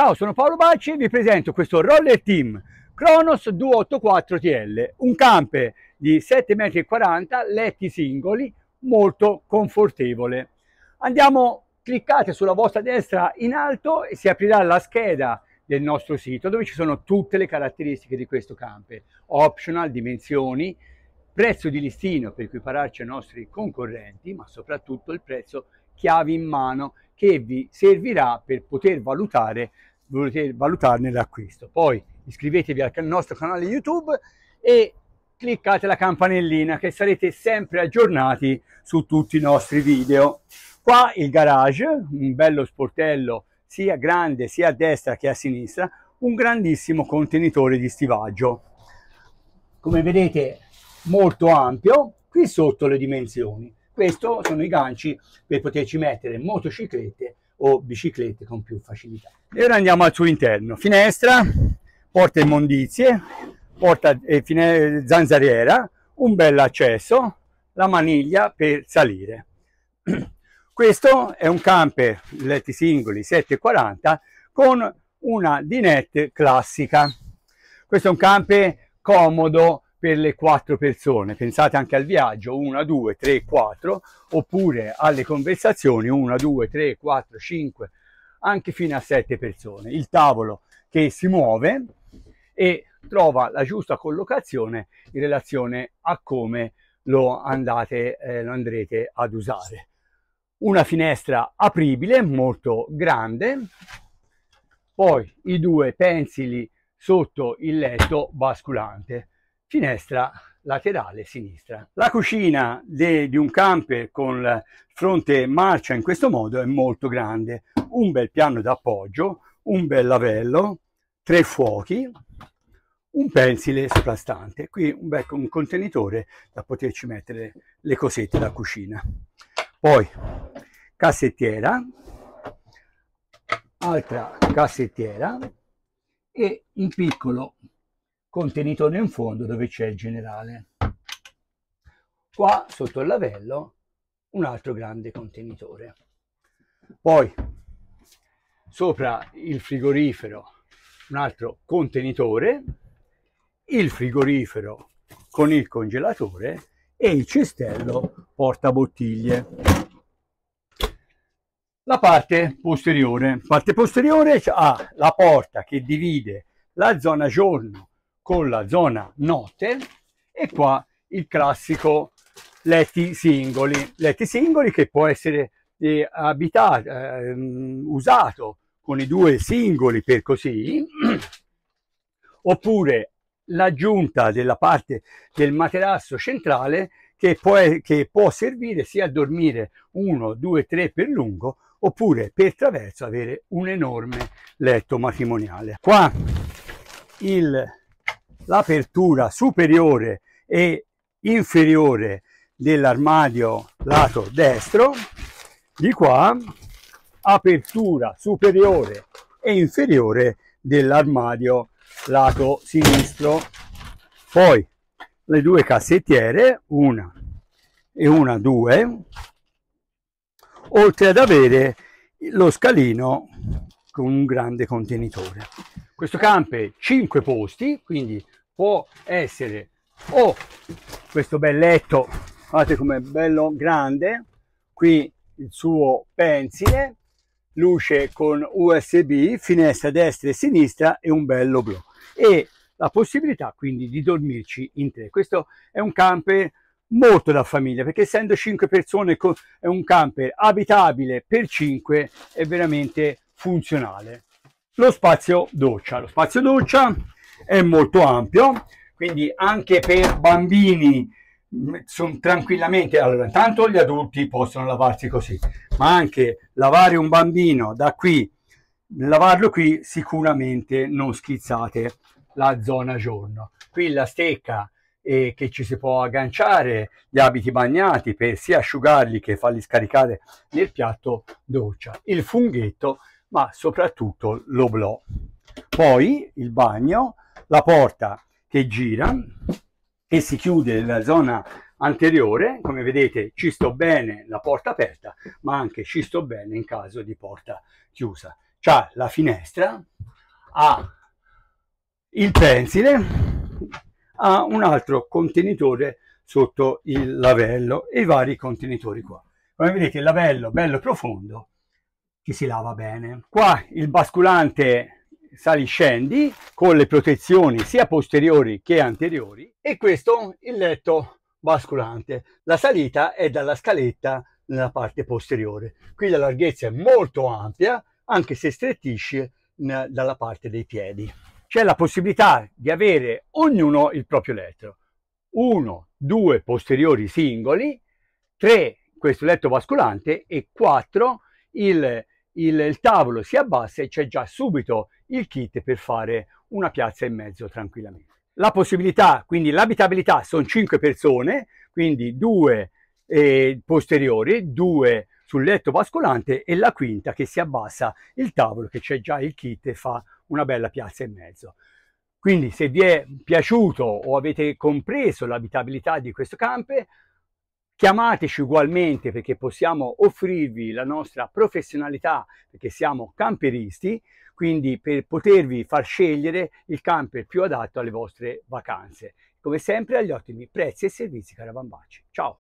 Ciao, sono Paolo Bacci e vi presento questo Roller Team Kronos 284TL, un camper di 7,40 m, letti singoli, molto confortevole. Andiamo, cliccate sulla vostra destra in alto e si aprirà la scheda del nostro sito dove ci sono tutte le caratteristiche di questo camper, optional, dimensioni, prezzo di listino per equipararci ai nostri concorrenti, ma soprattutto il prezzo chiavi in mano che vi servirà per poter valutare volete valutarne l'acquisto. Poi iscrivetevi al nostro canale YouTube e cliccate la campanellina che sarete sempre aggiornati su tutti i nostri video. Qua il garage, un bello sportello sia grande sia a destra che a sinistra, un grandissimo contenitore di stivaggio. Come vedete molto ampio, qui sotto le dimensioni. Questi sono i ganci per poterci mettere motociclette o biciclette con più facilità. E ora andiamo al suo interno, finestra, porta immondizie, porta eh, e zanzariera, un bel accesso, la maniglia per salire. Questo è un camper letti singoli 740 con una dinette classica. Questo è un camper comodo, per le quattro persone, pensate anche al viaggio 1, 2, 3, 4, oppure alle conversazioni 1, 2, 3, 4, 5, anche fino a 7 persone. Il tavolo che si muove e trova la giusta collocazione in relazione a come lo, andate, eh, lo andrete ad usare. Una finestra apribile molto grande, poi i due pensili sotto il letto basculante finestra laterale sinistra. La cucina de, di un camper con fronte marcia in questo modo è molto grande. Un bel piano d'appoggio, un bel lavello, tre fuochi, un pensile soprastante. Qui un, bel, un contenitore da poterci mettere le cosette da cucina. Poi cassettiera, altra cassettiera e un piccolo contenitore in fondo dove c'è il generale. Qua sotto il lavello un altro grande contenitore. Poi sopra il frigorifero un altro contenitore, il frigorifero con il congelatore e il cestello portabottiglie. La parte posteriore. La Parte posteriore ha la porta che divide la zona giorno con la zona note e qua il classico letti singoli, letti singoli che può essere eh, abitato, eh, usato con i due singoli per così, oppure l'aggiunta della parte del materasso centrale che può, che può, servire sia a dormire 1, 2, 3 per lungo oppure per traverso avere un enorme letto matrimoniale. Qua il l'apertura superiore e inferiore dell'armadio lato destro, di qua apertura superiore e inferiore dell'armadio lato sinistro. Poi le due cassettiere, una e una due, oltre ad avere lo scalino con un grande contenitore. Questo camper 5 posti, quindi può essere o questo bel letto, guardate com'è bello grande, qui il suo pensile, luce con USB, finestra destra e sinistra e un bello blu. E la possibilità quindi di dormirci in tre. Questo è un camper molto da famiglia perché essendo cinque persone è un camper abitabile per cinque, è veramente funzionale. Lo spazio doccia, lo spazio doccia è molto ampio, quindi anche per bambini mm, sono tranquillamente, allora intanto gli adulti possono lavarsi così, ma anche lavare un bambino da qui, lavarlo qui sicuramente non schizzate la zona giorno. Qui la stecca eh, che ci si può agganciare, gli abiti bagnati per sia asciugarli che farli scaricare nel piatto doccia, il funghetto, ma soprattutto l'oblò. Poi il bagno, la porta che gira e si chiude nella zona anteriore, come vedete ci sto bene la porta aperta, ma anche ci sto bene in caso di porta chiusa. C'ha la finestra, ha il pensile, ha un altro contenitore sotto il lavello e i vari contenitori qua. Come vedete il lavello bello profondo, che si lava bene. Qua il basculante sali scendi con le protezioni sia posteriori che anteriori e questo il letto basculante. La salita è dalla scaletta nella parte posteriore. Qui la larghezza è molto ampia anche se strettisce dalla parte dei piedi. C'è la possibilità di avere ognuno il proprio letto. Uno, due posteriori singoli, tre questo letto basculante e quattro il il, il tavolo si abbassa e c'è già subito il kit per fare una piazza e mezzo tranquillamente. La possibilità, quindi l'abitabilità, sono 5 persone, quindi due eh, posteriori, due sul letto bascolante e la quinta che si abbassa il tavolo che c'è già il kit e fa una bella piazza e mezzo. Quindi se vi è piaciuto o avete compreso l'abitabilità di questo camper, Chiamateci ugualmente perché possiamo offrirvi la nostra professionalità perché siamo camperisti, quindi per potervi far scegliere il camper più adatto alle vostre vacanze. Come sempre agli ottimi prezzi e servizi Caravan Ciao!